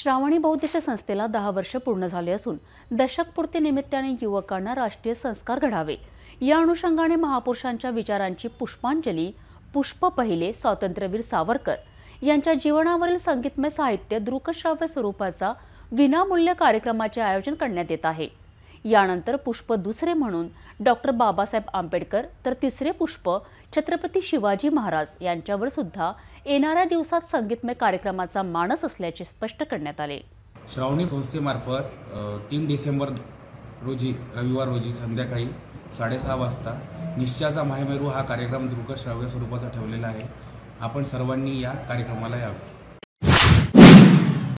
श्रावणी बौद्धिक संस्थेला दहा वर्ष पूर्ण झाले असून दशकपूर्ती निमित्ताने युवकांना राष्ट्रीय संस्कार घडावे या अनुषंगाने महापुरुषांच्या विचारांची पुष्पांजली पुष्प पहिले स्वातंत्र्यवीर सावरकर यांच्या जीवनावरील संगीतमय साहित्य दृकश्राव्य स्वरूपाचा विनामूल्य कार्यक्रमाचे आयोजन करण्यात येत आहे यानंतर पुष्प दुसरे म्हणून डॉक्टर बाबासाहेब आंबेडकर तर तिसरे पुष्प छत्रपती शिवाजी महाराज यांच्यावर सुद्धा येणाऱ्या दिवसात संगीतमय कार्यक्रमाचा मानस असल्याचे स्पष्ट करण्यात आले श्रावणी संस्थेमार्फत तीन डिसेंबर रोजी रविवार रोजी संध्याकाळी साडेसहा वाजता निश्चयाचा माहेमेरू हा कार्यक्रम दृकश्राव्य स्वरूपाचा ठेवलेला आहे आपण सर्वांनी या कार्यक्रमाला यावं